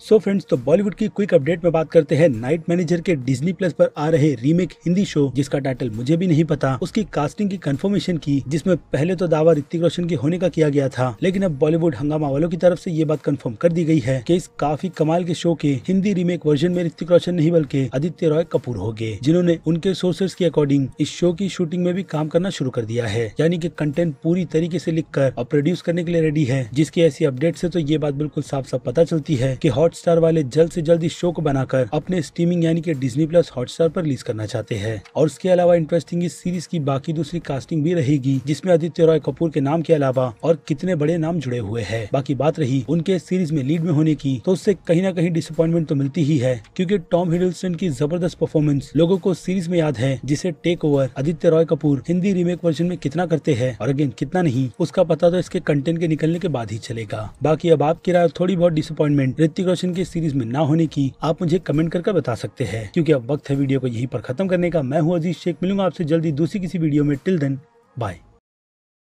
सो so friends तो बॉलीवुड की quick update में बात करते हैं नाइट मैनेजर के डिज्नी प्लस पर आ रहे रीमेक हिंदी शो जिसका टाइटल मुझे भी नहीं पता उसकी कास्टिंग की कंफर्मेशन की जिसमें पहले तो दावा ऋतिक रोशन के होने का किया गया था लेकिन अब बॉलीवुड हंगामा वालों की तरफ से ये बात कंफर्म कर दी गई है की इस काफी कमाल के शो के हिंदी रीमेक वर्जन में ऋतिक रोशन नहीं बल्कि आदित्य रॉय कपूर हो गए जिन्होंने उनके सोर्सेज के अकॉर्डिंग इस शो की शूटिंग में भी काम करना शुरू कर दिया है यानी की कंटेंट पूरी तरीके ऐसी लिख कर और प्रोड्यूस करने के लिए रेडी है जिसकी ऐसी अपडेट ऐसी तो ये बात बिल्कुल साफ साफ पता चलती है की हॉटस्टार वाले जल्द से जल्द इस शो को बनाकर अपने स्ट्रीमिंग यानी कि डिज्नी प्लस हॉटस्टार पर रिलीज करना चाहते हैं और उसके अलावा इंटरेस्टिंग इस सीरीज की बाकी दूसरी कास्टिंग भी रहेगी जिसमें आदित्य रॉय कपूर के नाम के अलावा और कितने बड़े नाम जुड़े हुए हैं बाकी बात रही उनके सीरीज में लीड में होने की तो उससे कहीं ना कहीं डिसअपॉइंटमेंट तो मिलती ही है क्यूँकी टॉम हिडलसन की जबरदस्त परफॉर्मेंस लोगो को सीरीज में याद है जिसे take over Aditya Roy Kapoor Hindi remake version में कितना करते हैं और अगेन कितना नहीं उसका पता तो इसके कंटेंट के निकलने के बाद ही चलेगा बाकी अब आपकी राय थोड़ी बहुत डिसअपॉइंटमेंट ऋतिक क्वेश्चन के सीरीज में ना होने की आप मुझे कमेंट कर, बता सकते हैं क्योंकि अब वक्त है वीडियो को यहीं पर खत्म करने का मैं हूं अजीज शेख मिलूंगा आपसे जल्दी दूसरी किसी वीडियो में टिल देन बाय